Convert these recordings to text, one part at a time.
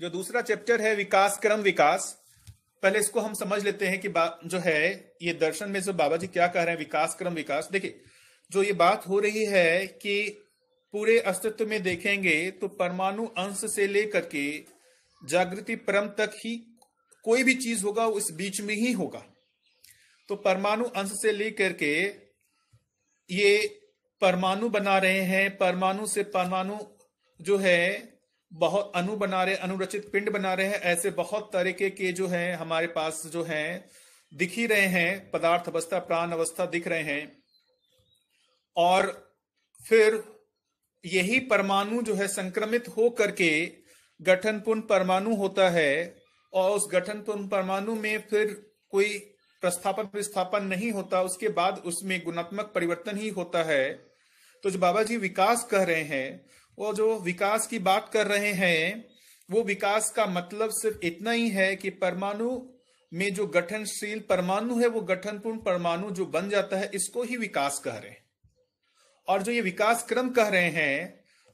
जो दूसरा चैप्टर है विकास क्रम विकास पहले इसको हम समझ लेते हैं कि जो है ये दर्शन में जो बाबा जी क्या कह रहे हैं विकास क्रम विकास देखिए जो ये बात हो रही है कि पूरे अस्तित्व में देखेंगे तो परमाणु अंश से लेकर के जागृति परम तक ही कोई भी चीज होगा वो इस बीच में ही होगा तो परमाणु अंश से लेकर के ये परमाणु बना रहे हैं परमाणु से परमाणु जो है बहुत अनु बना रहे अनुरचित पिंड बना रहे हैं ऐसे बहुत तरीके के जो है हमारे पास जो है दिख ही रहे हैं पदार्थ अवस्था प्राण अवस्था दिख रहे हैं और फिर यही परमाणु जो है संक्रमित हो करके गठनपूर्ण परमाणु होता है और उस गठनपूर्ण परमाणु में फिर कोई प्रस्थापन विस्थापन नहीं होता उसके बाद उसमें गुणात्मक परिवर्तन ही होता है तो जो बाबा जी विकास कह रहे हैं वो जो विकास की बात कर रहे हैं वो विकास का मतलब सिर्फ इतना ही है कि परमाणु में जो गठनशील परमाणु है वो गठनपूर्ण परमाणु जो बन जाता है इसको ही विकास कह रहे हैं और जो ये विकास क्रम कह रहे हैं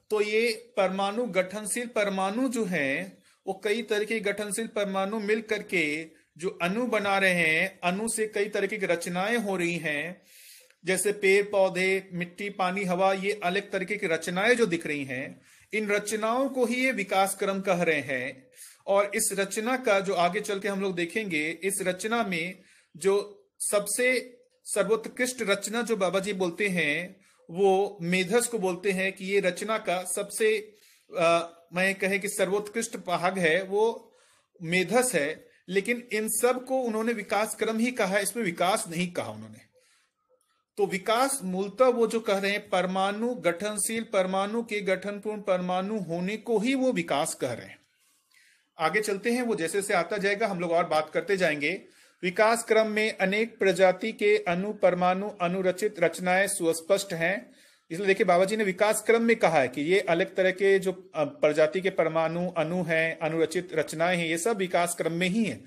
तो ये परमाणु गठनशील परमाणु जो है वो कई तरह के गठनशील परमाणु मिल करके जो अणु बना रहे हैं अणु से कई तरह की रचनाएं हो रही हैं जैसे पेड़ पौधे मिट्टी पानी हवा ये अलग तरीके की रचनाएं जो दिख रही हैं इन रचनाओं को ही ये विकास क्रम कह रहे हैं और इस रचना का जो आगे चल के हम लोग देखेंगे इस रचना में जो सबसे सर्वोत्कृष्ट रचना जो बाबा जी बोलते हैं वो मेधस को बोलते हैं कि ये रचना का सबसे आ, मैं कहें कि सर्वोत्कृष्ट भाग है वो मेधस है लेकिन इन सब को उन्होंने विकास क्रम ही कहा इसमें विकास नहीं कहा उन्होंने तो विकास मूलतः वो जो कह रहे हैं परमाणु गठनशील परमाणु के गठनपूर्ण परमाणु होने को ही वो विकास कह रहे हैं आगे चलते हैं वो जैसे जैसे आता जाएगा हम लोग और बात करते जाएंगे विकास क्रम में अनेक प्रजाति के अनु परमाणु अनुरचित रचनाएं सुस्पष्ट हैं इसलिए देखिए बाबा जी ने विकास क्रम में कहा है कि ये अलग तरह के जो प्रजाति के परमाणु अनु हैं अनुरचित रचनाएं हैं ये सब विकास क्रम में ही है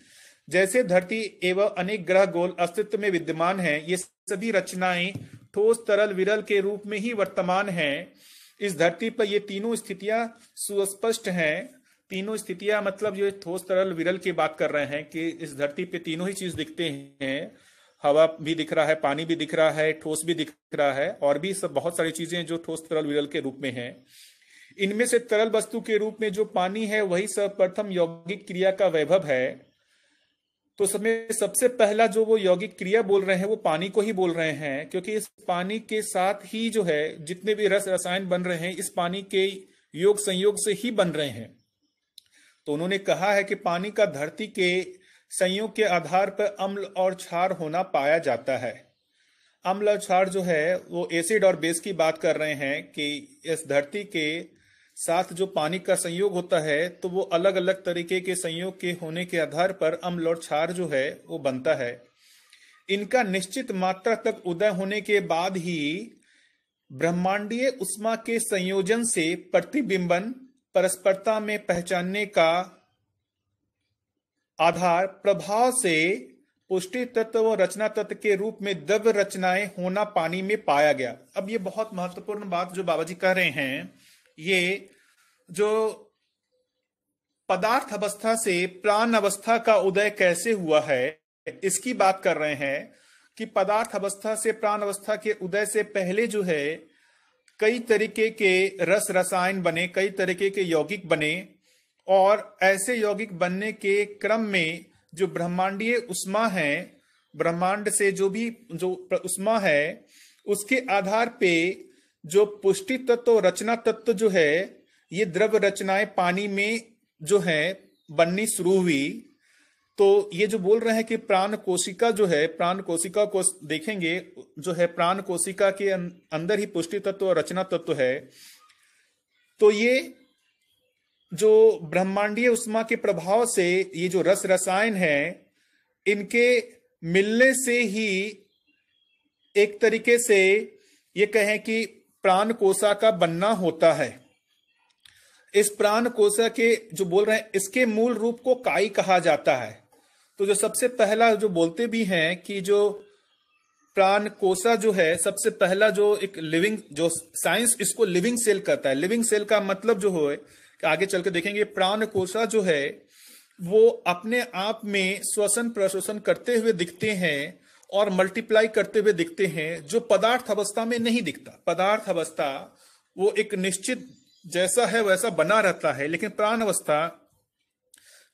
जैसे धरती एवं अनेक ग्रह गोल अस्तित्व में विद्यमान हैं ये सभी रचनाएं ठोस तरल विरल के रूप में ही वर्तमान हैं इस धरती पर ये तीनों स्थितियां सुस्पष्ट हैं तीनों स्थितियां मतलब जो ठोस तरल विरल की बात कर रहे हैं कि इस धरती पे तीनों ही चीज दिखते हैं हवा भी दिख रहा है पानी भी दिख रहा है ठोस भी दिख रहा है और भी सब बहुत सारी चीजें जो ठोस तरल विरल के रूप में है इनमें से तरल वस्तु के रूप में जो पानी है वही सर्वप्रथम यौगिक क्रिया का वैभव है तो समय सबसे पहला जो वो यौगिक क्रिया बोल रहे हैं वो पानी को ही बोल रहे हैं क्योंकि इस पानी के साथ ही जो है जितने भी रस रसायन बन रहे हैं इस पानी के योग संयोग से ही बन रहे हैं तो उन्होंने कहा है कि पानी का धरती के संयोग के आधार पर अम्ल और क्षार होना पाया जाता है अम्ल और क्षार जो है वो एसिड और बेस की बात कर रहे हैं कि इस धरती के साथ जो पानी का संयोग होता है तो वो अलग अलग तरीके के संयोग के होने के आधार पर अम्ल और क्षार जो है वो बनता है इनका निश्चित मात्रा तक उदय होने के बाद ही ब्रह्मांडीय उष्मा के संयोजन से प्रतिबिंबन परस्परता में पहचानने का आधार प्रभाव से पुष्टि तत्व व रचना तत्व के रूप में द्रव्य रचनाएं होना पानी में पाया गया अब ये बहुत महत्वपूर्ण बात जो बाबा जी कह रहे हैं ये जो पदार्थ अवस्था से प्राण अवस्था का उदय कैसे हुआ है इसकी बात कर रहे हैं कि पदार्थ अवस्था से प्राण अवस्था के उदय से पहले जो है कई तरीके के रस रसायन बने कई तरीके के यौगिक बने और ऐसे यौगिक बनने के क्रम में जो ब्रह्मांडीय उष्मा है ब्रह्मांड से जो भी जो उष्मा है उसके आधार पे जो पुष्टि तत्व रचना तत्व जो है ये द्रव रचनाएं पानी में जो है बननी शुरू हुई तो ये जो बोल रहे हैं कि प्राण कोशिका जो है प्राण कोशिका को देखेंगे जो है प्राण कोशिका के अं- अंदर ही पुष्टि तत्व और रचना तत्व है तो ये जो ब्रह्मांडीय उष्मा के प्रभाव से ये जो रस रसायन है इनके मिलने से ही एक तरीके से ये कहें कि प्राण कोशा का बनना होता है इस प्राण कोशा के जो बोल रहे हैं इसके मूल रूप को काई कहा जाता है तो जो सबसे पहला जो बोलते भी हैं कि जो प्राण कोशा जो है सबसे पहला जो एक लिविंग जो साइंस इसको लिविंग सेल कहता है लिविंग सेल का मतलब जो हो आगे चल के देखेंगे प्राण कोशा जो है वो अपने आप में श्वसन प्रश्वसन करते हुए दिखते हैं और मल्टीप्लाई करते हुए दिखते हैं जो पदार्थ अवस्था में नहीं दिखता पदार्थ अवस्था वो एक निश्चित जैसा है वैसा बना रहता है लेकिन प्राण अवस्था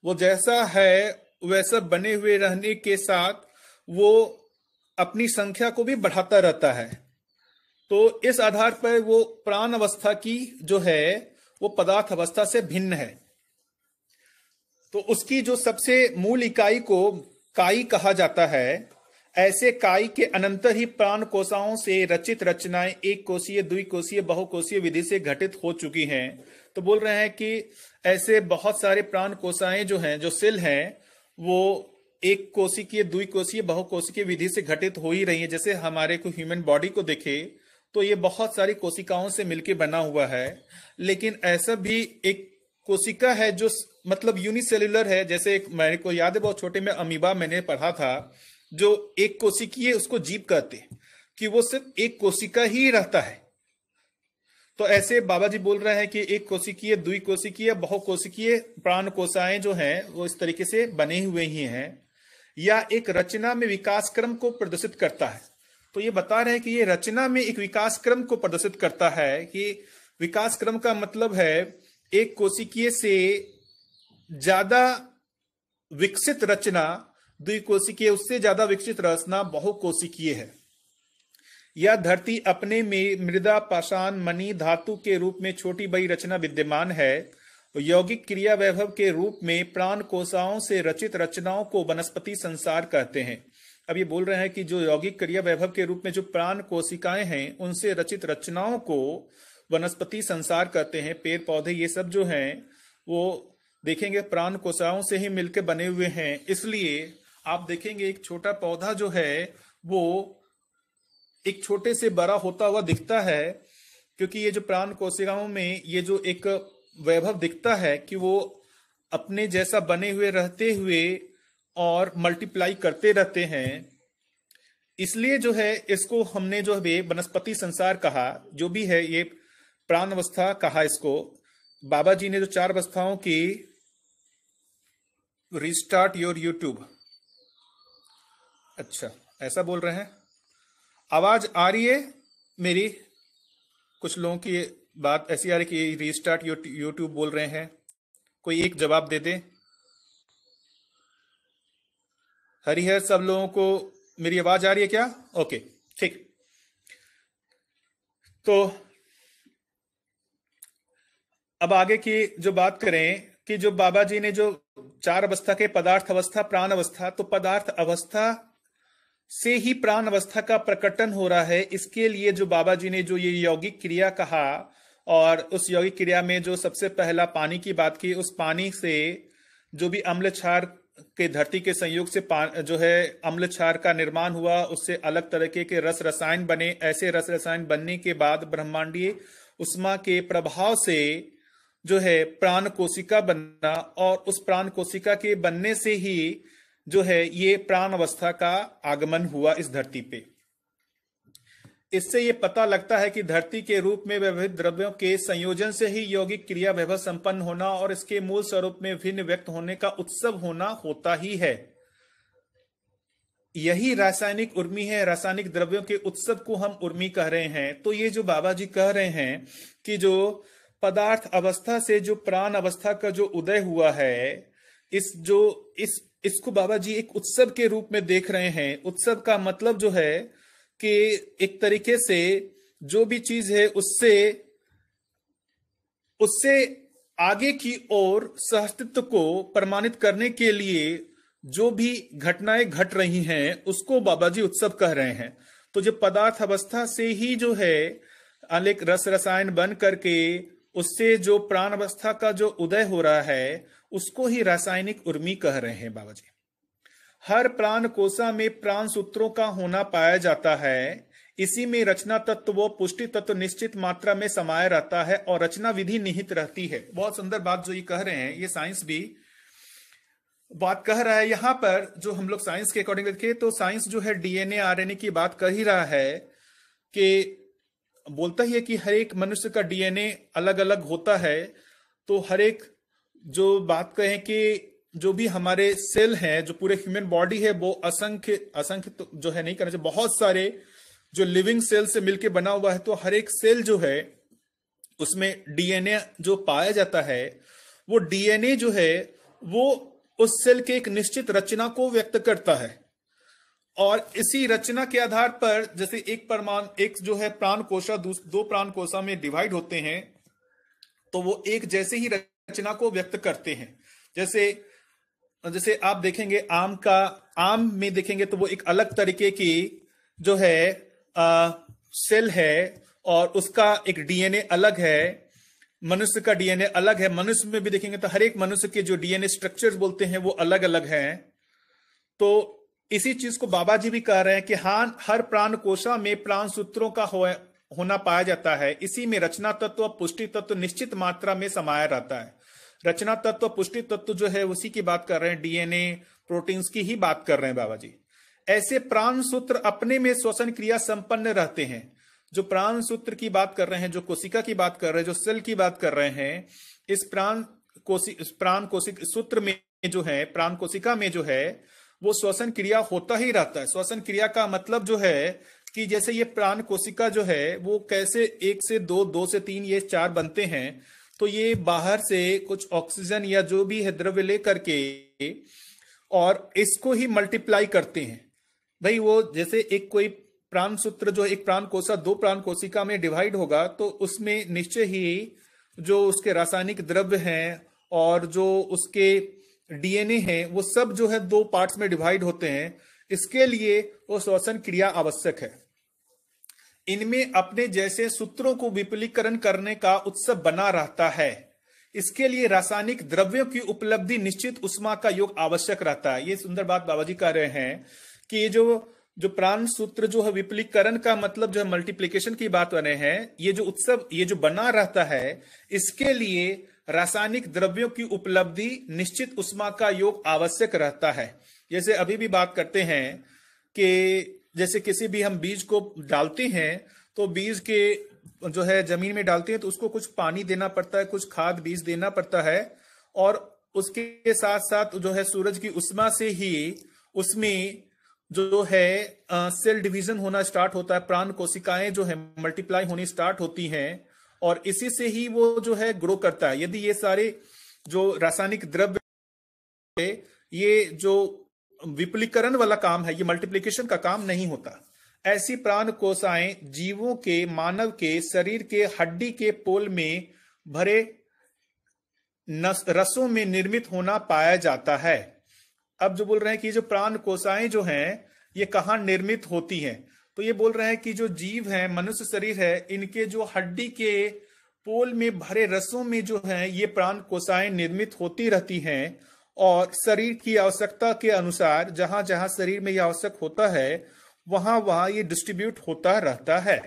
वो जैसा है वैसा बने हुए रहने के साथ वो अपनी संख्या को भी बढ़ाता रहता है तो इस आधार पर वो प्राण अवस्था की जो है वो पदार्थ अवस्था से भिन्न है तो उसकी जो सबसे मूल इकाई को काई कहा जाता है ऐसे काई के अनंतर ही प्राण कोशाओं से रचित रचनाएं एक कोशीय द्विकोशीय बहुकोशीय विधि से घटित हो चुकी हैं तो बोल रहे हैं कि ऐसे बहुत सारे प्राण कोशाएं जो हैं जो सेल हैं वो एक कोशिकीय द्विकोशीय बहुकोशिकीय विधि से घटित हो ही रही है जैसे हमारे को ह्यूमन बॉडी को देखे तो ये बहुत सारी कोशिकाओं से मिलकर बना हुआ है लेकिन ऐसा भी एक कोशिका है जो मतलब यूनिसेल्युलर है जैसे एक मेरे को याद है बहुत छोटे में अमीबा मैंने पढ़ा था जो एक कोशिकीय उसको जीप कहते हैं कि वो सिर्फ एक कोशिका ही रहता है तो ऐसे बाबा जी बोल रहे हैं कि एक कोशिकीय द्वि कोशिकीय बहु कोशिकीय प्राण कोशाएं जो हैं वो इस तरीके से बने हुए ही हैं या एक रचना में विकास क्रम को प्रदर्शित करता है तो ये बता रहे हैं कि ये रचना में एक विकास क्रम को प्रदर्शित करता है कि विकास क्रम का मतलब है एक कोशिकीय से ज्यादा विकसित रचना द्विकोशिकीय उससे ज्यादा विकसित रचना बहुकोशिकीय है यह धरती अपने में मृदा पाषाण मणि धातु के रूप में छोटी बड़ी रचना विद्यमान है यौगिक क्रिया वैभव के रूप में प्राण कोशाओं से रचित रचनाओं को वनस्पति संसार कहते हैं अब ये बोल रहे हैं कि जो यौगिक क्रिया वैभव के रूप में जो प्राण कोशिकाएं हैं उनसे रचित रचनाओं को वनस्पति संसार कहते हैं पेड़ पौधे ये सब जो हैं वो देखेंगे प्राण कोशाओं से ही मिलकर बने हुए हैं इसलिए आप देखेंगे एक छोटा पौधा जो है वो एक छोटे से बड़ा होता हुआ दिखता है क्योंकि ये जो प्राण कोशिकाओं में ये जो एक वैभव दिखता है कि वो अपने जैसा बने हुए रहते हुए और मल्टीप्लाई करते रहते हैं इसलिए जो है इसको हमने जो है वनस्पति संसार कहा जो भी है ये प्राण अवस्था कहा इसको बाबा जी ने जो चार अवस्थाओं की रिस्टार्ट योर यूट्यूब अच्छा ऐसा बोल रहे हैं आवाज आ रही है मेरी कुछ लोगों की बात ऐसी आ रही कि रीस्टार्ट यूट्यूब बोल रहे हैं कोई एक जवाब दे दे हरिहर सब लोगों को मेरी आवाज आ रही है क्या ओके ठीक तो अब आगे की जो बात करें कि जो बाबा जी ने जो चार अवस्था के पदार्थ अवस्था प्राण अवस्था तो पदार्थ अवस्था से ही प्राण अवस्था का प्रकटन हो रहा है इसके लिए जो बाबा जी ने जो ये यौगिक क्रिया कहा और उस यौगिक क्रिया में जो सबसे पहला पानी की बात की उस पानी से जो भी अम्ल क्षार के धरती के संयोग से जो है अम्ल क्षार का निर्माण हुआ उससे अलग तरीके के रस रसायन बने ऐसे रस रसायन बनने के बाद ब्रह्मांडीय उष्मा के प्रभाव से जो है प्राण कोशिका बनना और उस प्राण कोशिका के बनने से ही जो है ये प्राण अवस्था का आगमन हुआ इस धरती पे इससे ये पता लगता है कि धरती के रूप में विविध द्रव्यों के संयोजन से ही यौगिक क्रिया वैभव संपन्न होना और इसके मूल स्वरूप में भिन्न व्यक्त होने का उत्सव होना होता ही है यही रासायनिक उर्मी है रासायनिक द्रव्यों के उत्सव को हम उर्मी कह रहे हैं तो ये जो बाबा जी कह रहे हैं कि जो पदार्थ अवस्था से जो प्राण अवस्था का जो उदय हुआ है इस जो इस इसको बाबा जी एक उत्सव के रूप में देख रहे हैं उत्सव का मतलब जो है कि एक तरीके से जो भी चीज है उससे उससे आगे की ओर सहस्तित्व को प्रमाणित करने के लिए जो भी घटनाएं घट रही हैं उसको बाबा जी उत्सव कह रहे हैं तो जो पदार्थ अवस्था से ही जो है अलग रस रसायन बन करके उससे जो प्राण अवस्था का जो उदय हो रहा है उसको ही रासायनिक उर्मी कह रहे हैं बाबा जी हर प्राण कोशा में प्राण सूत्रों का होना पाया जाता है इसी में रचना तत्व व पुष्टि तत्व निश्चित मात्रा में समाया रहता है और रचना विधि निहित रहती है बहुत सुंदर बात जो ये कह रहे हैं ये साइंस भी बात कह रहा है यहां पर जो हम लोग साइंस के अकॉर्डिंग देखिए तो साइंस जो है डीएनए आरएनए की बात कर ही रहा है कि बोलता ही है कि हर एक मनुष्य का डीएनए अलग अलग होता है तो हर एक जो बात कहें कि जो भी हमारे सेल हैं जो पूरे ह्यूमन बॉडी है वो असंख्य असंख्य तो जो है नहीं करना चाहिए बहुत सारे जो लिविंग सेल से मिलके बना हुआ है तो हर एक सेल जो है उसमें डीएनए जो पाया जाता है वो डीएनए जो है वो उस सेल के एक निश्चित रचना को व्यक्त करता है और इसी रचना के आधार पर जैसे एक परमाणु एक जो है प्राण कोशा दो प्राण कोशा में डिवाइड होते हैं तो वो एक जैसे ही रच... रचना को व्यक्त करते हैं जैसे जैसे आप देखेंगे आम का आम में देखेंगे तो वो एक अलग तरीके की जो है आ, सेल है और उसका एक डीएनए अलग है मनुष्य का डीएनए अलग है मनुष्य में भी देखेंगे तो हर एक मनुष्य के जो डीएनए स्ट्रक्चर्स बोलते हैं वो अलग अलग हैं तो इसी चीज को बाबा जी भी कह रहे हैं कि हाँ हर प्राण कोशा में प्राण सूत्रों का होना पाया जाता है इसी में रचना तत्व पुष्टि तत्व निश्चित मात्रा में समाया रहता है रचना तत्व पुष्टि तत्व जो है उसी की बात कर रहे हैं डीएनए प्रोटीन्स की ही बात कर रहे हैं बाबा जी ऐसे प्राण सूत्र अपने में श्वसन क्रिया संपन्न रहते हैं जो प्राण सूत्र की बात कर रहे हैं जो कोशिका की बात कर रहे हैं जो सेल की बात कर रहे हैं इस प्राण कोशिक प्राण कोशिक सूत्र में जो है प्राण कोशिका में जो है वो श्वसन क्रिया होता ही रहता है श्वसन क्रिया का मतलब जो है कि जैसे ये प्राण कोशिका जो है वो कैसे एक से दो दो से तीन ये चार बनते हैं तो ये बाहर से कुछ ऑक्सीजन या जो भी है द्रव्य लेकर के और इसको ही मल्टीप्लाई करते हैं भाई वो जैसे एक कोई प्राण सूत्र जो एक प्राण कोशा दो प्राण कोशिका में डिवाइड होगा तो उसमें निश्चय ही जो उसके रासायनिक द्रव्य हैं और जो उसके डीएनए हैं वो सब जो है दो पार्ट्स में डिवाइड होते हैं इसके लिए वो श्वसन क्रिया आवश्यक है इनमें अपने जैसे सूत्रों को विपुलीकरण करने का उत्सव बना रहता है इसके लिए रासायनिक द्रव्यों की उपलब्धि निश्चित उष्मा का योग आवश्यक रहता है ये सुंदर बात बाबा जी कह रहे हैं कि ये जो जो प्राण सूत्र जो है विपलीकरण का मतलब जो है मल्टीप्लीकेशन की बात बने हैं ये जो उत्सव ये जो बना रहता है इसके लिए रासायनिक द्रव्यों की उपलब्धि निश्चित उष्मा का योग आवश्यक रहता है जैसे अभी भी बात करते हैं कि जैसे किसी भी हम बीज को डालते हैं तो बीज के जो है जमीन में डालते हैं तो उसको कुछ पानी देना पड़ता है कुछ खाद बीज देना पड़ता है और उसके साथ साथ जो है सूरज की उष्मा से ही उसमें जो है सेल डिवीजन होना स्टार्ट होता है प्राण कोशिकाएं जो है मल्टीप्लाई होनी स्टार्ट होती हैं और इसी से ही वो जो है ग्रो करता है यदि ये सारे जो रासायनिक द्रव्य ये जो विपुलीकरण वाला काम है ये मल्टीप्लीकेशन का काम नहीं होता ऐसी प्राण कोशाएं जीवों के मानव के शरीर के हड्डी के पोल में भरे रसों में निर्मित होना पाया जाता है अब जो बोल रहे हैं कि जो प्राण कोशाएं जो हैं ये कहाँ निर्मित होती हैं तो ये बोल रहे हैं कि जो जीव है मनुष्य शरीर है इनके जो हड्डी के पोल में भरे रसों में जो है ये प्राण कोशाएं निर्मित होती रहती हैं और शरीर की आवश्यकता के अनुसार जहां जहां शरीर में यह आवश्यक होता है वहां वहां ये डिस्ट्रीब्यूट होता रहता है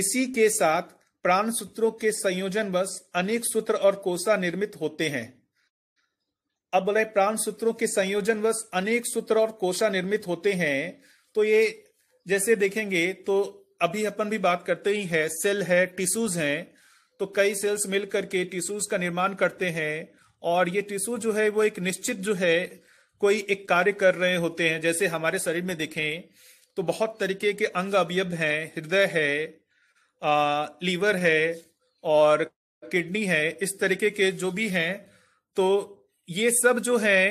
इसी के साथ प्राण सूत्रों के संयोजन बस अनेक सूत्र और कोषा निर्मित होते हैं अब बोले प्राण सूत्रों के संयोजन बस अनेक सूत्र और कोषा निर्मित होते हैं तो ये जैसे देखेंगे तो अभी अपन भी बात करते ही है सेल है टिश्यूज हैं तो कई सेल्स मिलकर के टिश्यूज का निर्माण करते हैं और ये टिश्यू जो है वो एक निश्चित जो है कोई एक कार्य कर रहे होते हैं जैसे हमारे शरीर में देखें तो बहुत तरीके के अंग अवयव हैं हृदय है आ, लीवर है और किडनी है इस तरीके के जो भी हैं तो ये सब जो है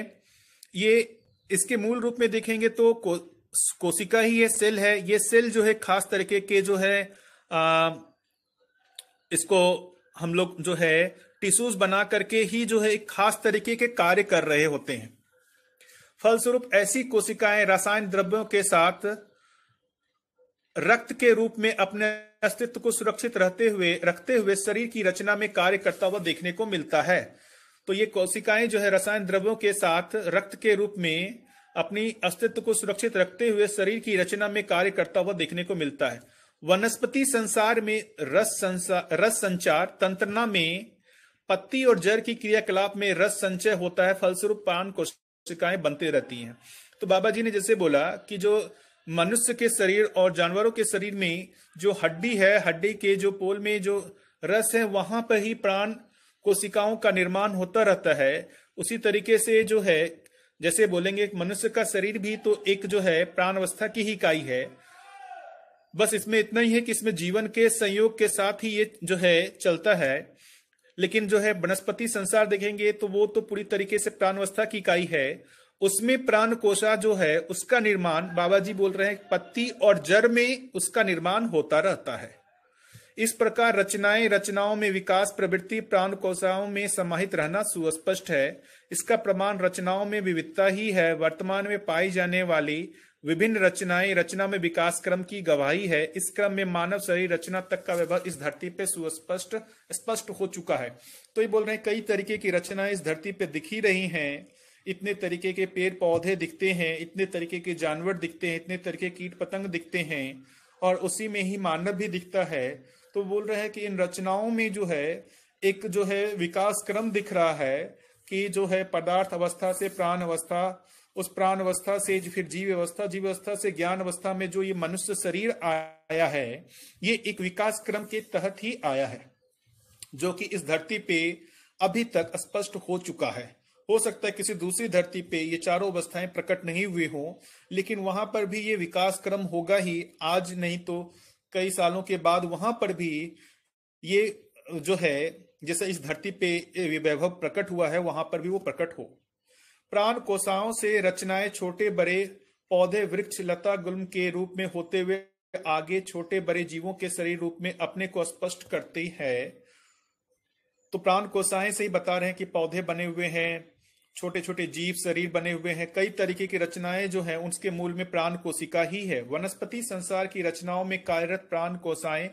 ये इसके मूल रूप में देखेंगे तो को, कोशिका ही ये सेल है ये सेल जो है खास तरीके के जो है आ, इसको हम लोग जो है टिश्यूज बना करके ही जो है एक खास तरीके के कार्य कर रहे होते हैं फलस्वरूप ऐसी कोशिकाएं रसायन द्रव्यों के साथ रक्त के रूप में अपने अस्तित्व को सुरक्षित रहते हुए रखते हुए शरीर की रचना में कार्य करता हुआ देखने को मिलता है तो ये कोशिकाएं जो है रसायन द्रव्यों के साथ रक्त के रूप में अपनी अस्तित्व को सुरक्षित रखते हुए शरीर की रचना में कार्य करता हुआ देखने को मिलता है वनस्पति संसार में रस संसार रस संचार तंत्रणा में पत्ती और जड़ की क्रियाकलाप में रस संचय होता है फलस्वरूप पान कोशिकाएं बनते रहती हैं तो बाबा जी ने जैसे बोला कि जो मनुष्य के शरीर और जानवरों के शरीर में जो हड्डी है हड्डी के जो पोल में जो रस है वहां पर ही प्राण कोशिकाओं का निर्माण होता रहता है उसी तरीके से जो है जैसे बोलेंगे मनुष्य का शरीर भी तो एक जो है प्राण अवस्था की ही इकाई है बस इसमें इतना ही है कि इसमें जीवन के संयोग के साथ ही ये जो है चलता है लेकिन जो है वनस्पति संसार देखेंगे तो वो तो पूरी तरीके से प्राणवस्था की इकाई है उसमें प्राण कोशा जो है उसका निर्माण बाबा जी बोल रहे हैं पत्ती और जड़ में उसका निर्माण होता रहता है इस प्रकार रचनाएं रचनाओं में विकास प्रवृत्ति प्राण कोशाओं में समाहित रहना सुस्पष्ट है इसका प्रमाण रचनाओं में विविधता ही है वर्तमान में पाई जाने वाली विभिन्न रचनाएं रचना में विकास क्रम की गवाही है इस क्रम में मानव शरीर रचना तक का व्यवहार इस धरती पे सुस्पष्ट स्पष्ट हो चुका है तो ये बोल रहे हैं कई तरीके की रचनाएं इस धरती पे दिख ही रही हैं इतने तरीके के पेड़ पौधे दिखते हैं इतने तरीके के जानवर दिखते हैं इतने तरीके कीट पतंग दिखते हैं और उसी में ही मानव भी दिखता है तो बोल रहे हैं कि इन रचनाओं में जो है एक जो है विकास क्रम दिख रहा है कि जो है पदार्थ अवस्था से प्राण अवस्था उस प्राण अवस्था से फिर जीव अवस्था जीव अवस्था से ज्ञान अवस्था में जो ये मनुष्य शरीर आया है ये एक विकास क्रम के तहत ही आया है जो कि इस धरती पे अभी तक स्पष्ट हो चुका है हो सकता है किसी दूसरी धरती पे ये चारों अवस्थाएं प्रकट नहीं हुई हों लेकिन वहां पर भी ये विकास क्रम होगा ही आज नहीं तो कई सालों के बाद वहां पर भी ये जो है जैसे इस धरती पे वैभव प्रकट हुआ है वहां पर भी वो प्रकट हो प्राण कोशाओं से रचनाएं छोटे बड़े पौधे वृक्ष लता गुल्म के रूप में होते हुए आगे छोटे बड़े जीवों के शरीर रूप में अपने को स्पष्ट करती है तो प्राण कोशाएं से ही बता रहे हैं कि पौधे बने हुए हैं छोटे छोटे जीव शरीर बने हुए हैं कई तरीके की रचनाएं जो हैं उनके मूल में प्राण कोशिका ही है वनस्पति संसार की रचनाओं में कार्यरत प्राण कोशाएं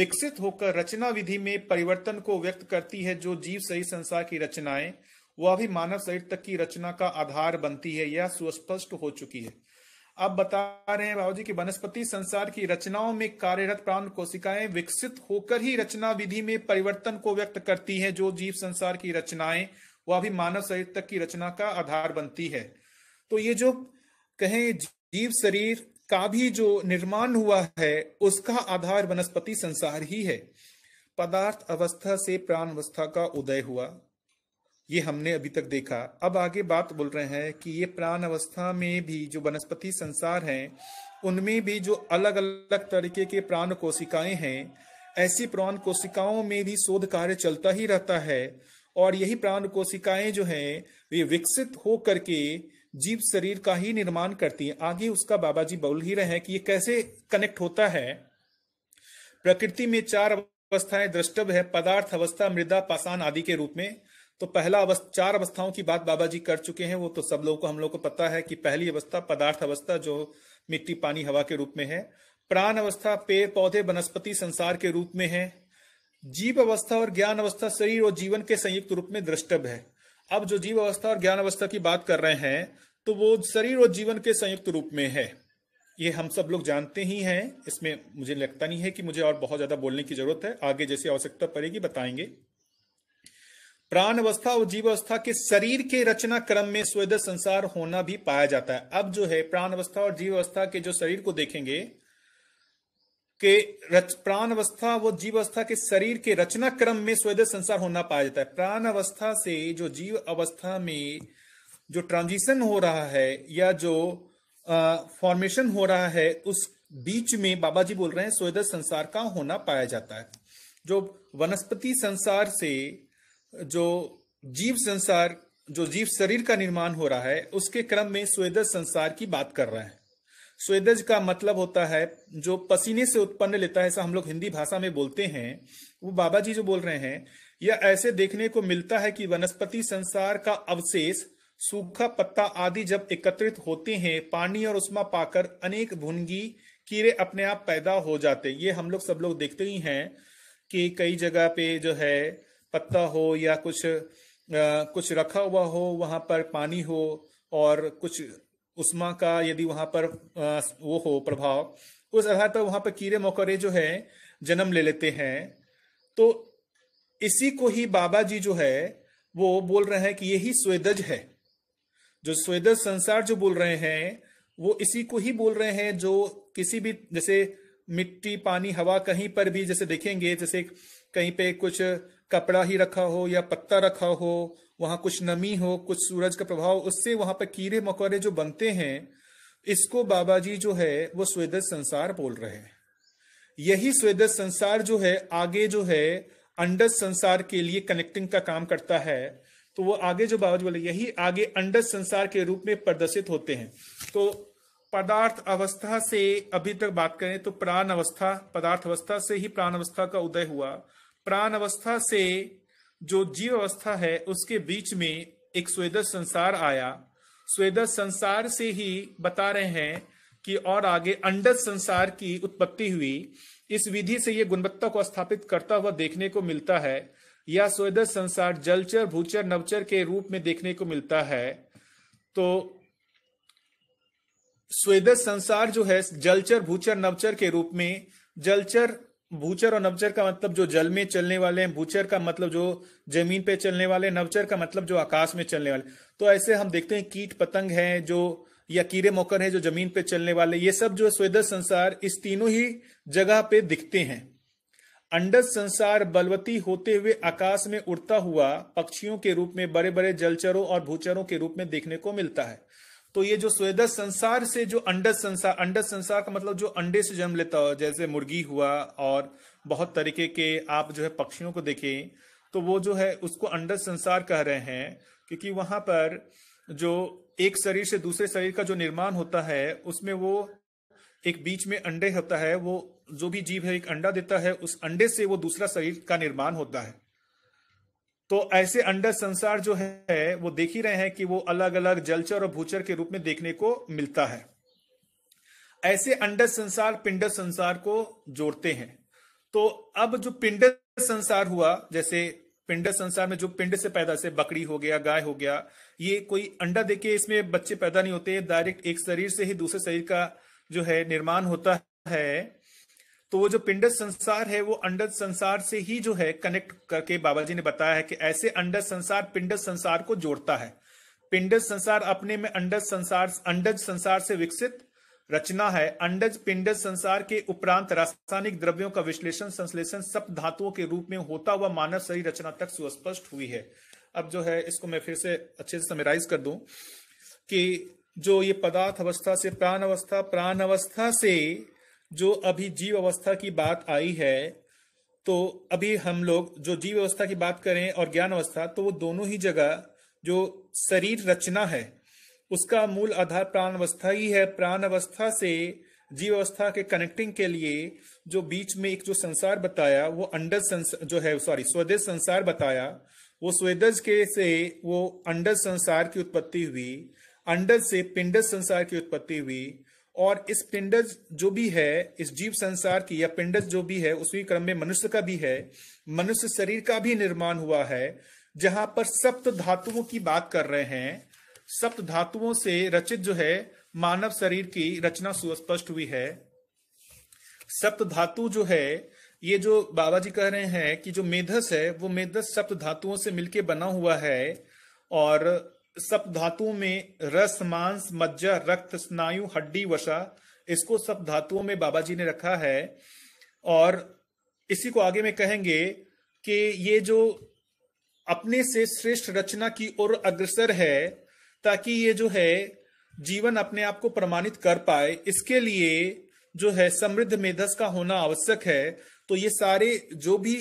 विकसित होकर रचना विधि में परिवर्तन को व्यक्त करती है जो जीव शरीर संसार की रचनाएं वह अभी मानव शरीर तक की रचना का आधार बनती है यह सुस्पष्ट हो चुकी है अब बता रहे हैं बाबूजी कि वनस्पति संसार की रचनाओं में कार्यरत प्राण कोशिकाएं विकसित होकर ही रचना विधि में परिवर्तन को व्यक्त करती है जो जीव संसार की रचनाएं वह भी मानव शरीर तक की रचना का आधार बनती है तो ये जो कहें जीव शरीर का भी जो निर्माण हुआ है उसका आधार वनस्पति संसार ही है पदार्थ अवस्था से प्राण अवस्था का उदय हुआ ये हमने अभी तक देखा अब आगे बात बोल रहे हैं कि ये प्राण अवस्था में भी जो वनस्पति संसार हैं उनमें भी जो अलग अलग तरीके के प्राण कोशिकाएं हैं ऐसी प्राण कोशिकाओं में भी शोध कार्य चलता ही रहता है और यही प्राण कोशिकाएं जो हैं वे विकसित हो करके जीव शरीर का ही निर्माण करती हैं आगे उसका बाबा जी बोल ही रहे हैं कि ये कैसे कनेक्ट होता है प्रकृति में चार अवस्थाएं दृष्टव है पदार्थ अवस्था मृदा पाषाण आदि के रूप में तो पहला अवस्था चार अवस्थाओं की बात बाबा जी कर चुके हैं वो तो सब लोगों को हम लोग को पता है कि पहली अवस्था पदार्थ अवस्था जो मिट्टी पानी हवा के रूप में है प्राण अवस्था पेड़ पौधे वनस्पति संसार के रूप में है जीव अवस्था और ज्ञान अवस्था शरीर और जीवन के संयुक्त रूप में दृष्टभ है अब जो जीव अवस्था और ज्ञान अवस्था की बात कर रहे हैं तो वो शरीर और जीवन के संयुक्त रूप में है ये हम सब लोग जानते ही हैं इसमें मुझे लगता नहीं है कि मुझे और बहुत ज्यादा बोलने की जरूरत है आगे जैसी आवश्यकता पड़ेगी बताएंगे प्राण अवस्था और जीव अवस्था के शरीर के रचना क्रम में स्वेद संसार होना भी पाया जाता है अब जो है प्राण अवस्था और जीव अवस्था के जो शरीर को देखेंगे के प्राण अवस्था व जीव अवस्था के शरीर के रचना क्रम में स्वेद संसार होना पाया जाता है प्राण अवस्था से जो जीव अवस्था में जो ट्रांजिशन हो रहा है या जो फॉर्मेशन हो रहा है उस बीच में बाबा जी बोल रहे हैं स्वेद संसार का होना पाया जाता है जो वनस्पति संसार से जो जीव संसार जो जीव शरीर का निर्माण हो रहा है उसके क्रम में स्वेदज संसार की बात कर रहे हैं स्वेदज का मतलब होता है जो पसीने से उत्पन्न लेता है ऐसा हम लोग हिंदी भाषा में बोलते हैं वो बाबा जी जो बोल रहे हैं यह ऐसे देखने को मिलता है कि वनस्पति संसार का अवशेष सूखा पत्ता आदि जब एकत्रित होते हैं पानी और उसमा पाकर अनेक भुनगी कीड़े अपने आप पैदा हो जाते ये हम लोग सब लोग देखते ही हैं कि कई जगह पे जो है पत्ता हो या कुछ आ, कुछ रखा हुआ हो वहां पर पानी हो और कुछ उष्मा का यदि वहां पर आ, वो हो प्रभाव उस आधार पर वहां पर कीड़े मकोड़े जो है जन्म ले लेते हैं तो इसी को ही बाबा जी जो है वो बोल रहे हैं कि यही स्वेदज है जो स्वेदज संसार जो बोल रहे हैं वो इसी को ही बोल रहे हैं जो किसी भी जैसे मिट्टी पानी हवा कहीं पर भी जैसे देखेंगे जैसे कहीं पे कुछ कपड़ा ही रखा हो या पत्ता रखा हो वहां कुछ नमी हो कुछ सूरज का प्रभाव उससे वहां पर कीड़े मकोड़े जो बनते हैं इसको बाबा जी जो है वो स्वेदस संसार बोल रहे हैं यही स्वेदस संसार जो है आगे जो है अंडस संसार के लिए कनेक्टिंग का काम करता है तो वो आगे जो बाबा जी बोले यही आगे अंडस संसार के रूप में प्रदर्शित होते हैं तो पदार्थ अवस्था से अभी तक बात करें तो प्राण अवस्था पदार्थ अवस्था से ही प्राण अवस्था का उदय हुआ प्राण अवस्था से जो जीव अवस्था है उसके बीच में एक स्वेदस संसार आया स्वेदस संसार से ही बता रहे हैं कि और आगे अंडस संसार की उत्पत्ति हुई इस विधि से ये गुणवत्ता को स्थापित करता हुआ देखने को मिलता है या स्वेदस संसार जलचर भूचर नवचर के रूप में देखने को मिलता है तो स्वेदस संसार जो है जलचर भूचर नवचर के रूप में जलचर भूचर और नवचर का मतलब जो जल में चलने वाले हैं भूचर का मतलब जो जमीन पे चलने वाले नवचर का मतलब जो आकाश में चलने वाले तो ऐसे हम देखते हैं कीट पतंग है जो या कीड़े मौकर है जो जमीन पे चलने वाले ये सब जो स्वेद संसार इस तीनों ही जगह पे दिखते हैं अंडस संसार बलवती होते हुए आकाश में उड़ता हुआ पक्षियों के रूप में बड़े बड़े जलचरों और भूचरों के रूप में देखने को मिलता है तो ये जो स्वेदस संसार से जो अंडर संसार अंडर संसार का मतलब जो अंडे से जन्म लेता हो जैसे मुर्गी हुआ और बहुत तरीके के आप जो है पक्षियों को देखें तो वो जो है उसको अंडर संसार कह रहे हैं क्योंकि वहां पर जो एक शरीर से दूसरे शरीर का जो निर्माण होता है उसमें वो एक बीच में अंडे होता है वो जो भी जीव है एक अंडा देता है उस अंडे से वो दूसरा शरीर का निर्माण होता है तो ऐसे अंडर संसार जो है वो देख ही रहे हैं कि वो अलग अलग जलचर और भूचर के रूप में देखने को मिलता है ऐसे अंडर संसार पिंड संसार को जोड़ते हैं तो अब जो पिंड संसार हुआ जैसे पिंड संसार में जो पिंड से पैदा से बकरी हो गया गाय हो गया ये कोई अंडा देके इसमें बच्चे पैदा नहीं होते डायरेक्ट एक शरीर से ही दूसरे शरीर का जो है निर्माण होता है तो वो जो पिंडस संसार है वो अंडज संसार से ही जो है कनेक्ट करके बाबा जी ने बताया है कि ऐसे अंडर संसार पिंडस संसार को जोड़ता है पिंडस संसार अपने में अंडर संसार अंडज संसार से विकसित रचना है अंडज पिंडज संसार के उपरांत रासायनिक द्रव्यों का विश्लेषण संश्लेषण सब धातुओं के रूप में होता हुआ मानव सही रचना तक सुस्पष्ट हुई है अब जो है इसको मैं फिर से अच्छे से समराइज कर दूं कि जो ये पदार्थ अवस्था से प्राण अवस्था प्राण अवस्था से जो अभी जीव अवस्था की बात आई है तो अभी हम लोग जो जीव अवस्था की बात करें और ज्ञान अवस्था तो वो दोनों ही जगह जो शरीर रचना है उसका मूल आधार प्राण अवस्था ही है प्राण अवस्था से जीव अवस्था के कनेक्टिंग के लिए जो बीच में एक जो संसार बताया वो अंडर जो है सॉरी स्वदेश संसार बताया वो स्वेदज के से वो अंडर संसार की उत्पत्ति हुई अंडर से पिंडस संसार की उत्पत्ति हुई और इस पिंडज जो भी है इस जीव संसार की या पिंडज जो भी है उसी क्रम में मनुष्य का भी है मनुष्य शरीर का भी निर्माण हुआ है जहां पर सप्त धातुओं की बात कर रहे हैं सप्त धातुओं से रचित जो है मानव शरीर की रचना सुस्पष्ट हुई है सप्त धातु जो है ये जो बाबा जी कह रहे हैं कि जो मेधस है वो मेधस सप्त धातुओं से मिलके बना हुआ है और सप धातुओं में रस मांस मज्जा रक्त स्नायु हड्डी वसा इसको सब धातुओं में बाबा जी ने रखा है और इसी को आगे में कहेंगे कि ये जो अपने से श्रेष्ठ रचना की ओर अग्रसर है ताकि ये जो है जीवन अपने आप को प्रमाणित कर पाए इसके लिए जो है समृद्ध मेधस का होना आवश्यक है तो ये सारे जो भी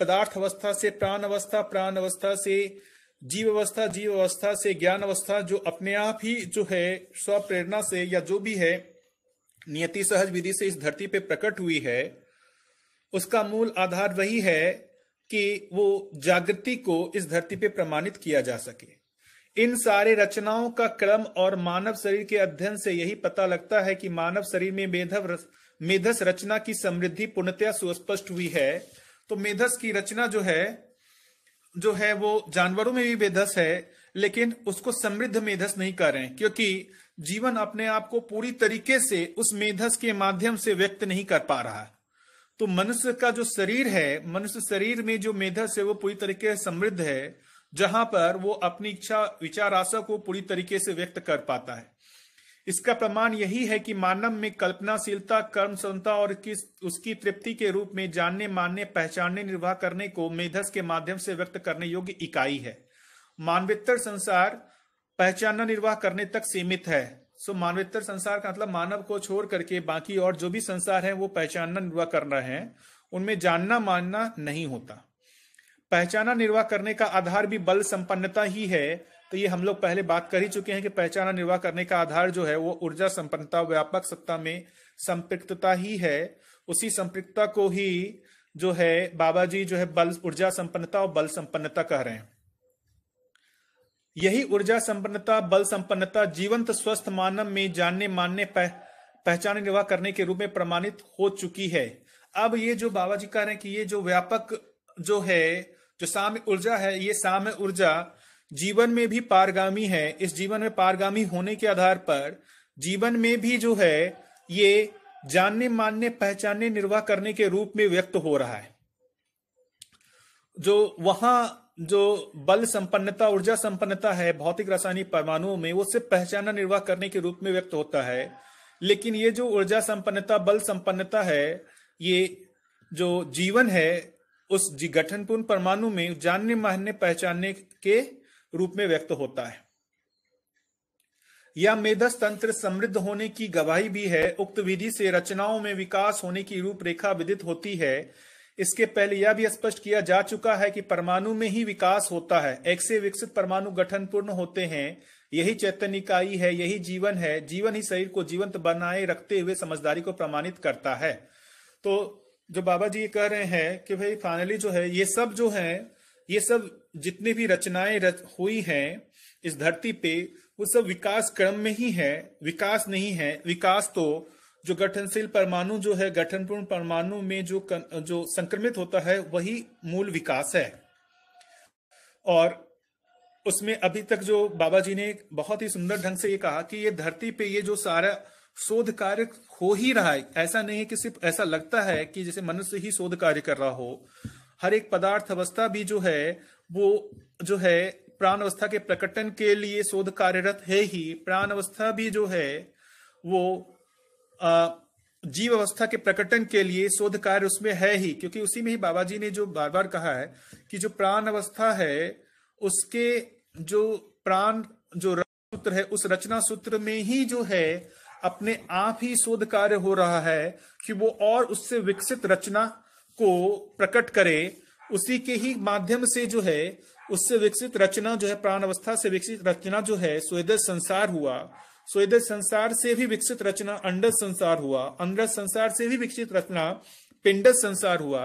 पदार्थ अवस्था से प्राण अवस्था प्राण अवस्था से जीव अवस्था जीव अवस्था से ज्ञान अवस्था जो अपने आप ही जो है स्व प्रेरणा से या जो भी है नियति सहज विधि से इस धरती पे प्रकट हुई है उसका मूल आधार वही है कि वो जागृति को इस धरती पे प्रमाणित किया जा सके इन सारे रचनाओं का क्रम और मानव शरीर के अध्ययन से यही पता लगता है कि मानव शरीर में मेधव मेधस रचना की समृद्धि पूर्णतया सुस्पष्ट हुई है तो मेधस की रचना जो है जो है वो जानवरों में भी मेधस है लेकिन उसको समृद्ध मेधस नहीं कर रहे हैं क्योंकि जीवन अपने आप को पूरी तरीके से उस मेधस के माध्यम से व्यक्त नहीं कर पा रहा तो मनुष्य का जो शरीर है मनुष्य शरीर में जो मेधस है वो पूरी तरीके से समृद्ध है जहां पर वो अपनी इच्छा विचार आशा को पूरी तरीके से व्यक्त कर पाता है इसका प्रमाण यही है कि मानव में कल्पनाशीलता कर्म संता और किस उसकी तृप्ति के रूप में जानने मानने पहचानने निर्वाह करने को मेधस के माध्यम से व्यक्त करने योग्य इकाई है मानवेत्तर संसार पहचानना निर्वाह करने तक सीमित है सो मानवेत्तर संसार का मतलब मानव को छोड़ करके बाकी और जो भी संसार है वो पहचानना निर्वाह करना है उनमें जानना मानना नहीं होता पहचाना निर्वाह करने का आधार भी बल संपन्नता ही है तो ये हम लोग पहले बात कर ही चुके हैं कि पहचान निर्वाह करने का आधार जो है वो ऊर्जा संपन्नता व्यापक सत्ता में संपृक्तता ही है उसी संपृक्तता को ही जो है बाबा जी जो है बल ऊर्जा संपन्नता और बल संपन्नता कह रहे हैं यही ऊर्जा संपन्नता बल संपन्नता जीवंत स्वस्थ मानव में जानने मानने पह, पहचान निर्वाह करने के रूप में प्रमाणित हो चुकी है अब ये जो बाबा जी कह रहे हैं कि ये जो व्यापक जो है जो साम्य ऊर्जा है ये साम्य ऊर्जा जीवन में भी पारगामी है इस जीवन में पारगामी होने के आधार पर जीवन में भी जो है ये जानने मानने पहचानने निर्वाह करने के रूप में व्यक्त हो रहा है जो वहां जो बल संपन्नता ऊर्जा संपन्नता है भौतिक रासायनिक परमाणुओं में वो सिर्फ पहचाना निर्वाह करने के रूप में व्यक्त होता है लेकिन ये जो ऊर्जा संपन्नता बल संपन्नता है ये जो जीवन है उस गठनपूर्ण परमाणु में जानने मानने पहचानने के रूप में व्यक्त होता है यह मेधस तंत्र समृद्ध होने की गवाही भी है उक्त विधि से रचनाओं में विकास होने की रूपरेखा विदित होती है इसके पहले यह भी स्पष्ट किया जा चुका है कि परमाणु में ही विकास होता है एक से विकसित परमाणु गठन पूर्ण होते हैं यही चैतन्य इकाई है यही जीवन है जीवन ही शरीर को जीवंत बनाए रखते हुए समझदारी को प्रमाणित करता है तो जो बाबा जी कह रहे हैं कि भाई फाइनली जो है ये सब जो है ये सब जितने भी रचनाएं रच, हुई हैं इस धरती पे वो सब विकास क्रम में ही है विकास नहीं है विकास तो जो गठनशील परमाणु जो है गठनपूर्ण परमाणु में जो कर, जो संक्रमित होता है वही मूल विकास है और उसमें अभी तक जो बाबा जी ने बहुत ही सुंदर ढंग से ये कहा कि ये धरती पे ये जो सारा शोध कार्य हो ही रहा है ऐसा नहीं है कि सिर्फ ऐसा लगता है कि जैसे मनुष्य ही शोध कार्य कर रहा हो हर एक पदार्थ अवस्था भी जो है वो जो है प्राण अवस्था के प्रकटन के लिए शोध कार्यरत है ही प्राण अवस्था भी जो है वो आ, जीव अवस्था के प्रकटन के लिए शोध कार्य उसमें है ही क्योंकि उसी में ही बाबा जी ने जो बार बार कहा है कि जो प्राण अवस्था है उसके जो प्राण जो सूत्र है उस रचना सूत्र में ही जो है अपने आप ही शोध कार्य हो रहा है कि वो और उससे विकसित रचना को प्रकट करे उसी के ही माध्यम से जो है उससे विकसित रचना जो है प्राण अवस्था से विकसित रचना जो है स्वेदस संसार हुआ स्वेदस संसार से भी विकसित रचना अंडस संसार हुआ अंडस संसार से भी विकसित रचना पिंडस संसार हुआ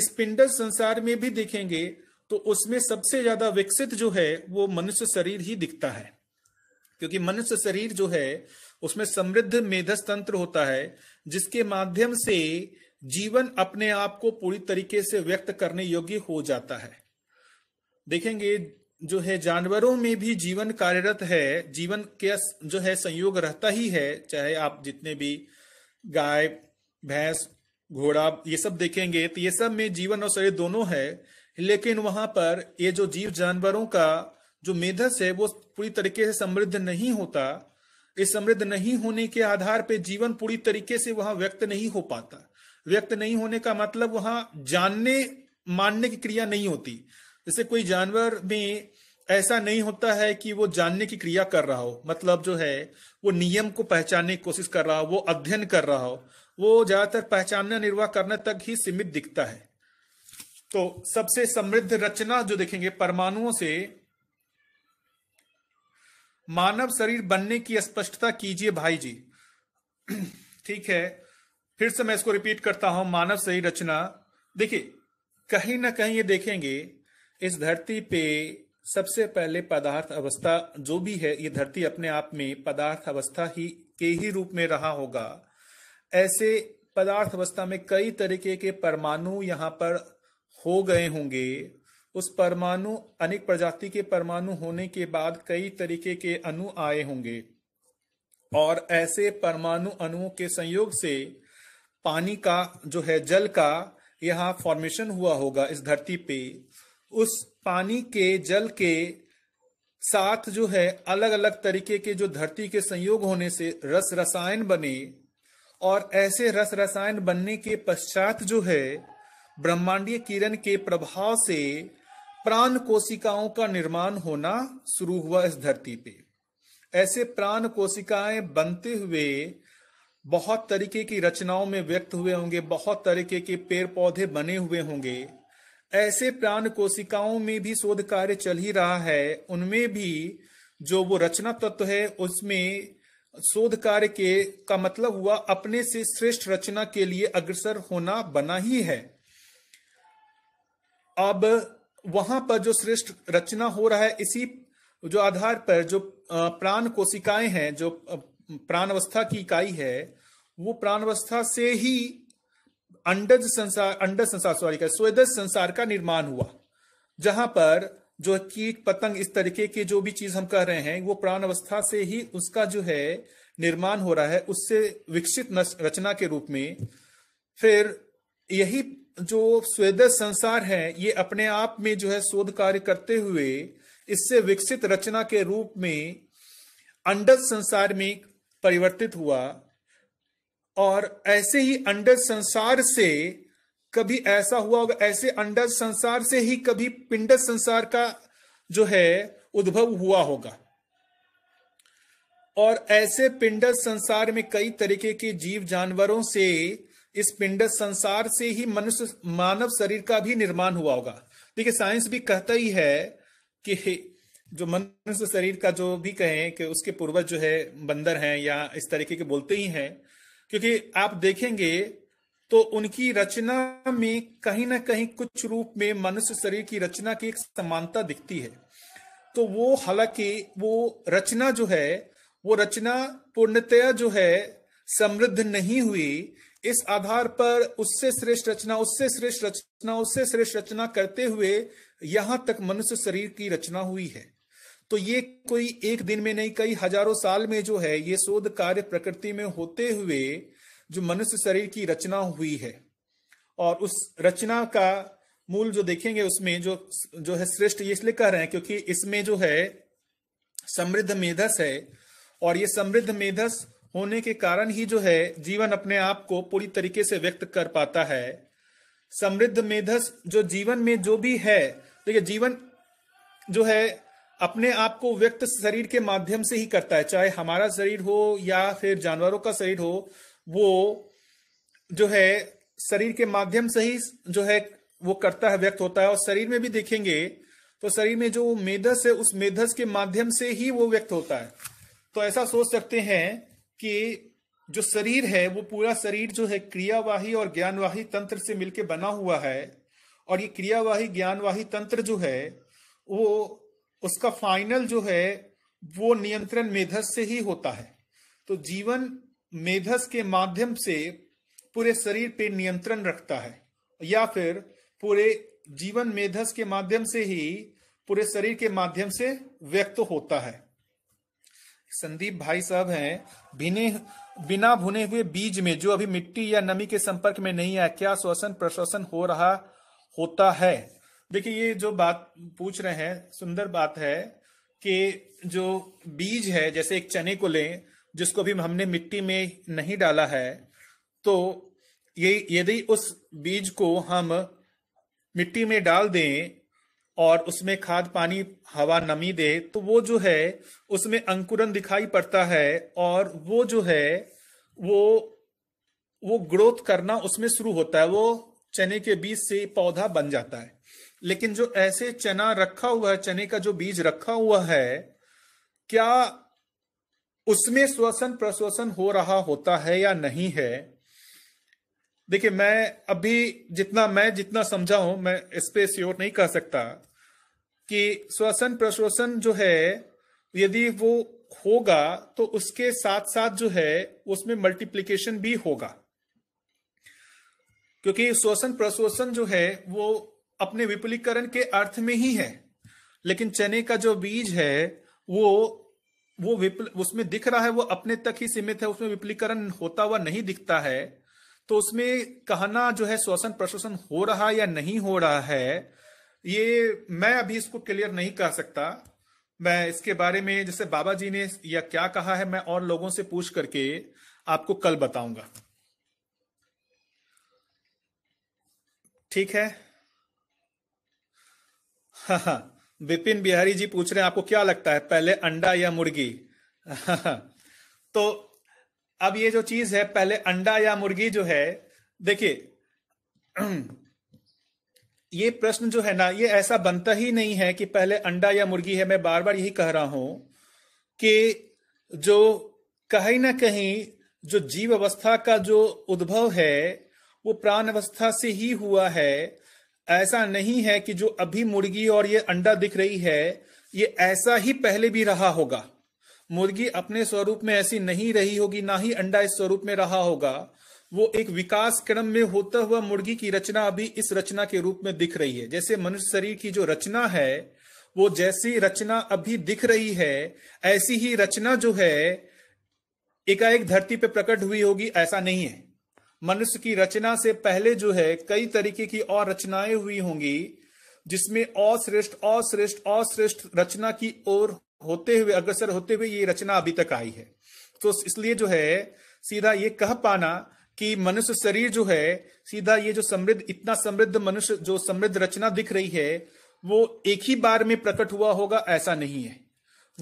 इस पिंडस संसार में भी देखेंगे तो उसमें सबसे ज्यादा विकसित जो है वो मनुष्य शरीर ही दिखता है क्योंकि मनुष्य शरीर जो है उसमें समृद्ध मेधस तंत्र होता है जिसके माध्यम से जीवन अपने आप को पूरी तरीके से व्यक्त करने योग्य हो जाता है देखेंगे जो है जानवरों में भी जीवन कार्यरत है जीवन के जो है संयोग रहता ही है चाहे आप जितने भी गाय भैंस घोड़ा ये सब देखेंगे तो ये सब में जीवन और शरीर दोनों है लेकिन वहां पर ये जो जीव जानवरों का जो मेधस है वो पूरी तरीके से समृद्ध नहीं होता इस समृद्ध नहीं होने के आधार पर जीवन पूरी तरीके से वहां व्यक्त नहीं हो पाता व्यक्त नहीं होने का मतलब वहां जानने मानने की क्रिया नहीं होती जैसे कोई जानवर में ऐसा नहीं होता है कि वो जानने की क्रिया कर रहा हो मतलब जो है वो नियम को पहचानने की कोशिश कर रहा हो वो अध्ययन कर रहा हो वो ज्यादातर पहचानना निर्वाह करने तक ही सीमित दिखता है तो सबसे समृद्ध रचना जो देखेंगे परमाणुओं से मानव शरीर बनने की स्पष्टता कीजिए भाई जी ठीक है फिर से मैं इसको रिपीट करता हूं मानव सही रचना देखिए कहीं ना कहीं ये देखेंगे इस धरती पे सबसे पहले पदार्थ अवस्था जो भी है ये धरती अपने आप में पदार्थ अवस्था ही के ही रूप में रहा होगा ऐसे पदार्थ अवस्था में कई तरीके के परमाणु यहाँ पर हो गए होंगे उस परमाणु अनेक प्रजाति के परमाणु होने के बाद कई तरीके के अणु आए होंगे और ऐसे परमाणु अणुओं के संयोग से पानी का जो है जल का यहाँ फॉर्मेशन हुआ होगा इस धरती पे उस पानी के जल के साथ जो है अलग अलग तरीके के जो धरती के संयोग होने से रस रसायन बने और ऐसे रस रसायन बनने के पश्चात जो है ब्रह्मांडीय किरण के प्रभाव से प्राण कोशिकाओं का निर्माण होना शुरू हुआ इस धरती पे ऐसे प्राण कोशिकाएं बनते हुए बहुत तरीके की रचनाओं में व्यक्त हुए होंगे बहुत तरीके के पेड़ पौधे बने हुए होंगे ऐसे प्राण कोशिकाओं में भी शोध कार्य चल ही रहा है उनमें भी जो वो रचना तत्व है उसमें शोध कार्य के का मतलब हुआ अपने से श्रेष्ठ रचना के लिए अग्रसर होना बना ही है अब वहां पर जो श्रेष्ठ रचना हो रहा है इसी जो आधार पर जो प्राण कोशिकाएं हैं जो प्राणवस्था की इकाई है वो अवस्था से ही अंडज संसार अंडज संसार सॉरी का संसार का निर्माण हुआ जहां पर जो कीट पतंग इस तरीके के जो भी चीज हम कह रहे हैं वो प्राण अवस्था से ही उसका जो है निर्माण हो रहा है उससे विकसित रचना के रूप में फिर यही जो स्वेद संसार है ये अपने आप में जो है शोध कार्य करते हुए इससे विकसित रचना के रूप में अंडज संसार में परिवर्तित हुआ और ऐसे ही अंडर संसार से कभी ऐसा हुआ होगा ऐसे अंडर संसार से ही कभी पिंड संसार का जो है उद्भव हुआ होगा और ऐसे पिंड संसार में कई तरीके के जीव जानवरों से इस पिंड संसार से ही मनुष्य मानव शरीर का भी निर्माण हुआ होगा देखिए साइंस भी कहता ही है कि जो मनुष्य शरीर का जो भी कहें कि उसके पूर्वज जो है बंदर हैं या इस तरीके के बोलते ही हैं क्योंकि आप देखेंगे तो उनकी रचना में कहीं ना कहीं कुछ रूप में मनुष्य शरीर की रचना की एक समानता दिखती है तो वो हालांकि वो रचना जो है वो रचना पूर्णतया जो है समृद्ध नहीं हुई इस आधार पर उससे श्रेष्ठ रचना उससे श्रेष्ठ रचना उससे श्रेष्ठ रचना करते हुए यहां तक मनुष्य शरीर की रचना हुई है तो ये कोई एक दिन में नहीं कई हजारों साल में जो है ये शोध कार्य प्रकृति में होते हुए जो मनुष्य शरीर की रचना हुई है और उस रचना का मूल जो देखेंगे उसमें जो जो है श्रेष्ठ ये इसलिए कह रहे हैं क्योंकि इसमें जो है समृद्ध मेधस है और ये समृद्ध मेधस होने के कारण ही जो है जीवन अपने आप को पूरी तरीके से व्यक्त कर पाता है समृद्ध मेधस जो जीवन में जो भी है देखिए तो जीवन जो है अपने आप को व्यक्त शरीर के माध्यम से ही करता है चाहे हमारा शरीर हो या फिर जानवरों का शरीर हो वो जो है शरीर के माध्यम से ही जो है वो करता है व्यक्त होता है और शरीर में भी देखेंगे तो शरीर में जो मेधस है उस मेधस के माध्यम से ही वो व्यक्त होता है तो ऐसा सोच सकते हैं कि जो शरीर है वो पूरा शरीर जो है क्रियावाही और ज्ञानवाही तंत्र से मिलकर बना हुआ है और ये क्रियावाही ज्ञानवाही तंत्र जो है वो उसका फाइनल जो है वो नियंत्रण मेधस से ही होता है तो जीवन मेधस के माध्यम से पूरे शरीर पे नियंत्रण रखता है या फिर पूरे जीवन मेधस के माध्यम से ही पूरे शरीर के माध्यम से व्यक्त होता है संदीप भाई साहब हैं भिने बिना भुने हुए बीज में जो अभी मिट्टी या नमी के संपर्क में नहीं आया क्या श्वसन प्रश्वसन हो रहा होता है देखिए ये जो बात पूछ रहे हैं सुंदर बात है कि जो बीज है जैसे एक चने को लें जिसको भी हमने मिट्टी में नहीं डाला है तो ये यदि उस बीज को हम मिट्टी में डाल दें और उसमें खाद पानी हवा नमी दे तो वो जो है उसमें अंकुरन दिखाई पड़ता है और वो जो है वो वो ग्रोथ करना उसमें शुरू होता है वो चने के बीज से पौधा बन जाता है लेकिन जो ऐसे चना रखा हुआ है चने का जो बीज रखा हुआ है क्या उसमें श्वसन प्रश्वसन हो रहा होता है या नहीं है देखिए मैं अभी जितना मैं जितना समझा हूं मैं इस पे श्योर नहीं कह सकता कि श्वसन प्रश्वसन जो है यदि वो होगा तो उसके साथ साथ जो है उसमें मल्टीप्लीकेशन भी होगा क्योंकि श्वसन प्रश्वसन जो है वो अपने विपुलीकरण के अर्थ में ही है लेकिन चने का जो बीज है वो वो विपल उसमें दिख रहा है वो अपने तक ही सीमित है उसमें विपलीकरण होता हुआ नहीं दिखता है तो उसमें कहना जो है श्वसन प्रश्वसन हो रहा या नहीं हो रहा है ये मैं अभी इसको क्लियर नहीं कर सकता मैं इसके बारे में जैसे बाबा जी ने या क्या कहा है मैं और लोगों से पूछ करके आपको कल बताऊंगा ठीक है हाँ, हाँ। विपिन बिहारी जी पूछ रहे हैं आपको क्या लगता है पहले अंडा या मुर्गी हाँ, तो अब ये जो चीज है पहले अंडा या मुर्गी जो है देखिए ये प्रश्न जो है ना ये ऐसा बनता ही नहीं है कि पहले अंडा या मुर्गी है मैं बार बार यही कह रहा हूं कि जो कहीं ना कहीं जो जीव अवस्था का जो उद्भव है वो प्राण अवस्था से ही हुआ है ऐसा नहीं है कि जो अभी मुर्गी और ये अंडा दिख रही है ये ऐसा ही पहले भी रहा होगा मुर्गी अपने स्वरूप में ऐसी नहीं रही होगी ना ही अंडा इस स्वरूप में रहा होगा वो एक विकास क्रम में होता हुआ मुर्गी की रचना अभी इस रचना के रूप में दिख रही है जैसे मनुष्य शरीर की जो रचना है वो जैसी रचना अभी दिख रही है ऐसी ही रचना जो है एकाएक धरती पे प्रकट हुई होगी ऐसा नहीं है मनुष्य की रचना से पहले जो है कई तरीके की और रचनाएं हुई होंगी जिसमें अश्रेष्ठ अश्रेष्ठ अश्रेष्ठ रचना की ओर होते हुए अग्रसर होते हुए ये रचना अभी तक आई है तो इसलिए जो है सीधा ये कह पाना कि मनुष्य शरीर जो है सीधा ये जो समृद्ध इतना समृद्ध मनुष्य जो समृद्ध रचना दिख रही है वो एक ही बार में प्रकट हुआ होगा ऐसा नहीं है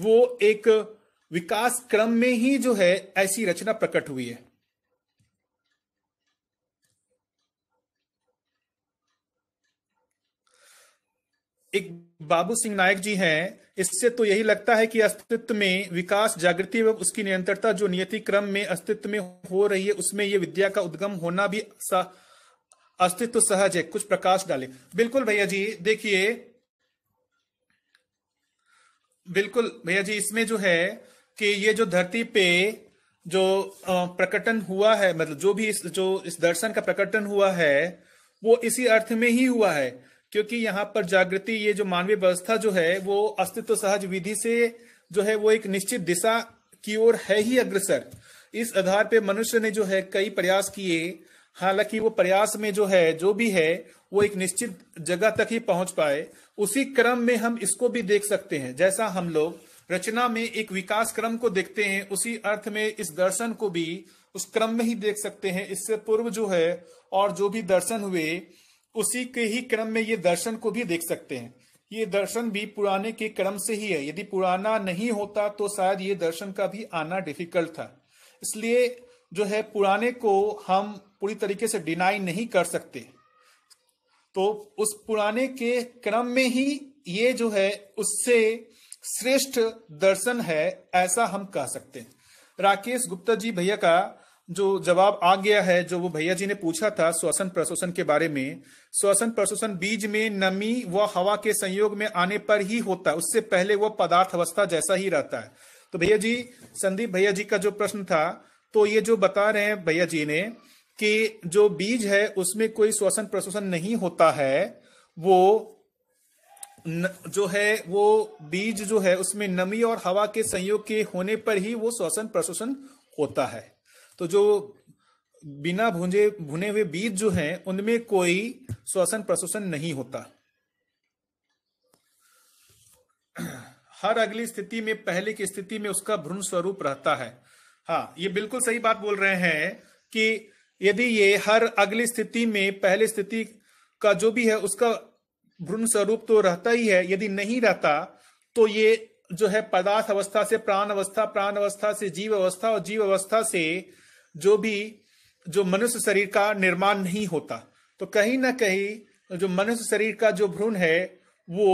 वो एक विकास क्रम में ही जो है ऐसी रचना प्रकट हुई है एक बाबू सिंह नायक जी हैं इससे तो यही लगता है कि अस्तित्व में विकास जागृति एवं उसकी निरंतरता जो नियति क्रम में अस्तित्व में हो रही है उसमें ये विद्या का उद्गम होना भी अस्तित्व सहज है कुछ प्रकाश डाले बिल्कुल भैया जी देखिए बिल्कुल भैया जी इसमें जो है कि ये जो धरती पे जो प्रकटन हुआ है मतलब जो भी इस जो इस दर्शन का प्रकटन हुआ है वो इसी अर्थ में ही हुआ है क्योंकि यहाँ पर जागृति ये जो मानवीय व्यवस्था जो है वो अस्तित्व सहज विधि से जो है वो एक निश्चित दिशा की ओर है ही अग्रसर इस आधार पे मनुष्य ने जो है कई प्रयास किए हालांकि वो प्रयास में जो है जो भी है वो एक निश्चित जगह तक ही पहुंच पाए उसी क्रम में हम इसको भी देख सकते हैं जैसा हम लोग रचना में एक विकास क्रम को देखते हैं उसी अर्थ में इस दर्शन को भी उस क्रम में ही देख सकते हैं इससे पूर्व जो है और जो भी दर्शन हुए उसी के ही क्रम में ये दर्शन को भी देख सकते हैं ये दर्शन भी पुराने के क्रम से ही है यदि पुराना नहीं होता तो शायद ये दर्शन का भी आना डिफिकल्ट था इसलिए जो है पुराने को हम पूरी तरीके से डिनाई नहीं कर सकते तो उस पुराने के क्रम में ही ये जो है उससे श्रेष्ठ दर्शन है ऐसा हम कह सकते हैं राकेश गुप्ता जी भैया का जो जवाब आ गया है जो वो भैया जी ने पूछा था श्वसन प्रशोषण के बारे में श्वसन प्रशोषण बीज में नमी व हवा के संयोग में आने पर ही होता है उससे पहले वह पदार्थ अवस्था जैसा ही रहता है तो भैया जी संदीप भैया जी का जो प्रश्न था तो ये जो बता रहे हैं भैया जी ने कि जो बीज है उसमें कोई श्वसन प्रशोषण नहीं होता है वो न, जो है वो बीज जो है उसमें नमी और हवा के संयोग के होने पर ही वो श्वसन प्रशोषण होता है तो जो बिना भुंजे भुने हुए बीज जो हैं उनमें कोई श्वसन प्रशोषण नहीं होता हर अगली स्थिति में पहले की स्थिति में उसका भ्रूण स्वरूप रहता है हाँ ये बिल्कुल सही बात बोल रहे हैं कि यदि ये हर अगली स्थिति में पहले स्थिति का जो भी है उसका भ्रूण स्वरूप तो रहता ही है यदि नहीं रहता तो ये जो है पदार्थ अवस्था से प्राण अवस्था प्राण अवस्था से जीव अवस्था और जीव अवस्था से जो भी जो मनुष्य शरीर का निर्माण नहीं होता तो कहीं ना कहीं जो मनुष्य शरीर का जो भ्रूण है वो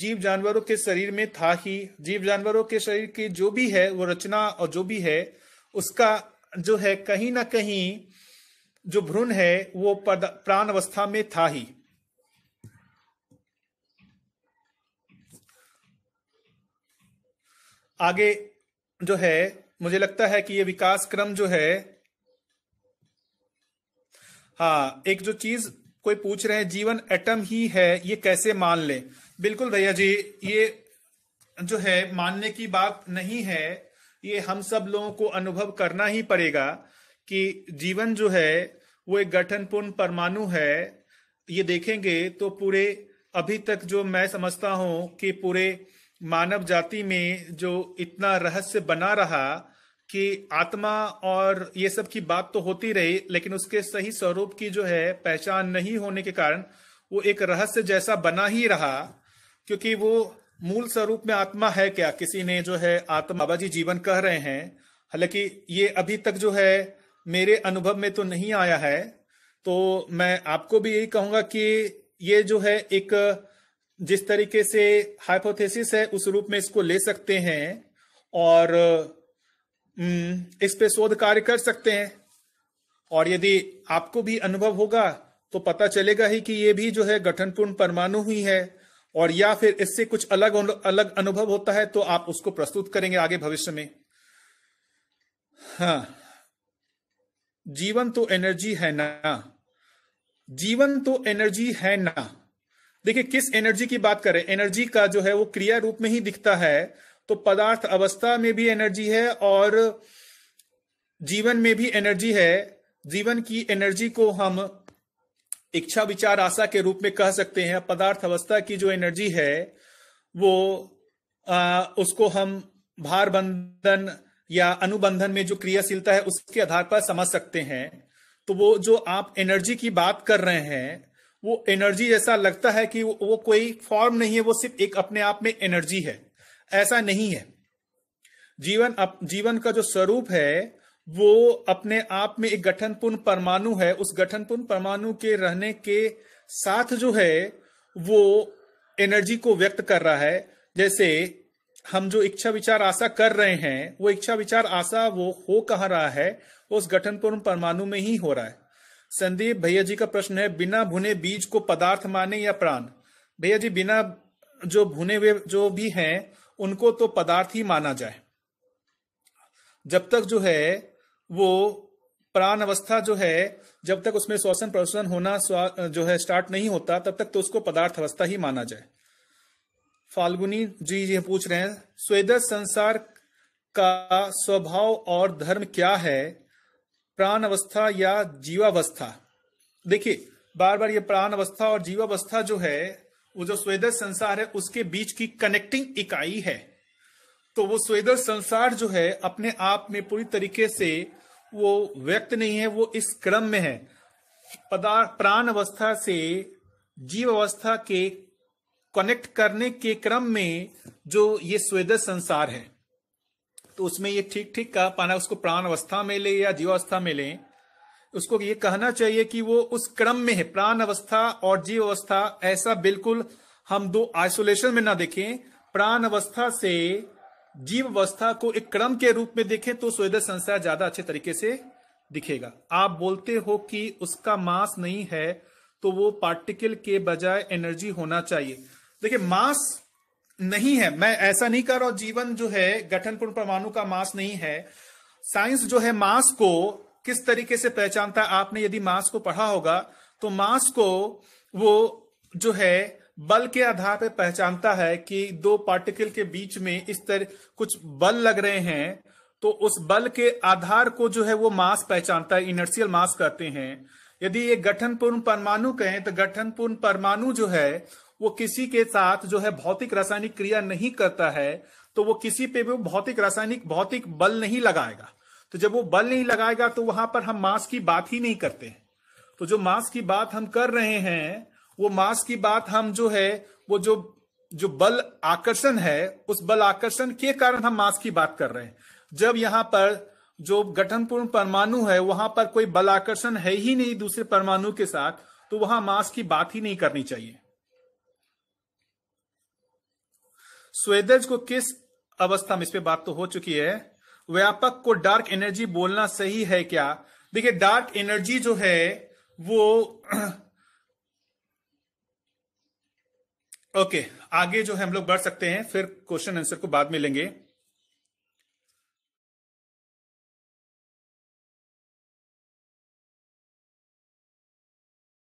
जीव जानवरों के शरीर में था ही जीव जानवरों के शरीर की जो भी है वो रचना और जो भी है उसका जो है कहीं ना कहीं जो भ्रूण है वो प्राण अवस्था में था ही आगे जो है मुझे लगता है कि ये विकास क्रम जो है हाँ एक जो चीज कोई पूछ रहे हैं जीवन एटम ही है ये कैसे मान ले बिल्कुल भैया जी ये जो है मानने की बात नहीं है ये हम सब लोगों को अनुभव करना ही पड़ेगा कि जीवन जो है वो एक गठनपूर्ण परमाणु है ये देखेंगे तो पूरे अभी तक जो मैं समझता हूं कि पूरे मानव जाति में जो इतना रहस्य बना रहा कि आत्मा और ये सब की बात तो होती रही लेकिन उसके सही स्वरूप की जो है पहचान नहीं होने के कारण वो एक रहस्य जैसा बना ही रहा क्योंकि वो मूल स्वरूप में आत्मा है क्या किसी ने जो है आत्मा बाबा जी जीवन कह रहे हैं हालांकि ये अभी तक जो है मेरे अनुभव में तो नहीं आया है तो मैं आपको भी यही कहूंगा कि ये जो है एक जिस तरीके से हाइपोथेसिस है उस रूप में इसको ले सकते हैं और हम्म, इस पे शोध कार्य कर सकते हैं और यदि आपको भी अनुभव होगा तो पता चलेगा ही कि ये भी जो है गठनपूर्ण परमाणु ही है और या फिर इससे कुछ अलग अलग अनुभव होता है तो आप उसको प्रस्तुत करेंगे आगे भविष्य में हाँ जीवन तो एनर्जी है ना जीवन तो एनर्जी है ना देखिए किस एनर्जी की बात करें एनर्जी का जो है वो क्रिया रूप में ही दिखता है तो पदार्थ अवस्था में भी एनर्जी है और जीवन में भी एनर्जी है जीवन की एनर्जी को हम इच्छा विचार आशा के रूप में कह सकते हैं पदार्थ अवस्था की जो एनर्जी है वो आ, उसको हम भार बंधन या अनुबंधन में जो क्रियाशीलता है उसके आधार पर समझ सकते हैं तो वो जो आप एनर्जी की बात कर रहे हैं वो एनर्जी जैसा लगता है कि वो, वो कोई फॉर्म नहीं है वो सिर्फ एक अपने आप में एनर्जी है ऐसा नहीं है जीवन अप, जीवन का जो स्वरूप है वो अपने आप में एक गठनपूर्ण परमाणु है उस गठनपूर्ण परमाणु के रहने के साथ जो है वो एनर्जी को व्यक्त कर रहा है जैसे हम जो इच्छा विचार आशा कर रहे हैं वो इच्छा विचार आशा वो हो कह रहा है उस गठनपूर्ण परमाणु में ही हो रहा है संदीप भैया जी का प्रश्न है बिना भुने बीज को पदार्थ माने या प्राण भैया जी बिना जो भुने हुए जो भी हैं उनको तो पदार्थ ही माना जाए जब तक जो है वो प्राण अवस्था जो है जब तक उसमें श्वसन प्रश्वसन होना जो है स्टार्ट नहीं होता तब तक तो उसको पदार्थ अवस्था ही माना जाए फाल्गुनी जी ये पूछ रहे हैं स्वेद संसार का स्वभाव और धर्म क्या है प्राण अवस्था या जीवावस्था देखिए बार बार ये प्राण अवस्था और जीवावस्था जो है वो जो स्वेदर संसार है उसके बीच की कनेक्टिंग इकाई है तो वो स्वेदर संसार जो है अपने आप में पूरी तरीके से वो व्यक्त नहीं है वो इस क्रम में है पदार्थ प्राण अवस्था से जीव अवस्था के कनेक्ट करने के क्रम में जो ये स्वेदर संसार है तो उसमें ये ठीक ठीक कहा पाना उसको प्राण अवस्था में ले या जीवावस्था में लें उसको ये कहना चाहिए कि वो उस क्रम में है प्राण अवस्था और जीव अवस्था ऐसा बिल्कुल हम दो आइसोलेशन में ना देखें प्राण अवस्था से जीव अवस्था को एक क्रम के रूप में देखें तो सूर्योदय संसार ज्यादा अच्छे तरीके से दिखेगा आप बोलते हो कि उसका मास नहीं है तो वो पार्टिकल के बजाय एनर्जी होना चाहिए देखिए मास नहीं है मैं ऐसा नहीं कर रहा जीवन जो है गठनपूर्ण परमाणु का मास नहीं है साइंस जो है मास को किस तरीके से पहचानता है आपने यदि मास को पढ़ा होगा तो मास को वो जो है बल के आधार पर पहचानता है कि दो पार्टिकल के बीच में इस तरह कुछ बल लग रहे हैं तो उस बल के आधार को जो है वो मास पहचानता है इनर्शियल मास कहते हैं यदि ये गठनपूर्ण परमाणु कहें तो गठनपूर्ण परमाणु जो है वो किसी के साथ जो है भौतिक रासायनिक क्रिया नहीं करता है तो वो किसी पे भी भौतिक रासायनिक भौतिक बल नहीं लगाएगा तो जब वो बल नहीं लगाएगा तो वहां पर हम मास की बात ही नहीं करते हैं तो जो मास की बात हम कर रहे हैं वो मास की बात हम जो है वो जो जो बल आकर्षण है उस बल आकर्षण के कारण हम मास की बात कर रहे हैं जब यहां पर जो गठनपूर्ण परमाणु है वहां पर कोई बल आकर्षण है ही नहीं दूसरे परमाणु के साथ तो वहां मास की बात ही नहीं करनी चाहिए स्वेदज को किस अवस्था में इस पे बात तो हो चुकी है व्यापक को डार्क एनर्जी बोलना सही है क्या देखिए डार्क एनर्जी जो है वो ओके आगे जो है हम लोग बढ़ सकते हैं फिर क्वेश्चन आंसर को बाद में लेंगे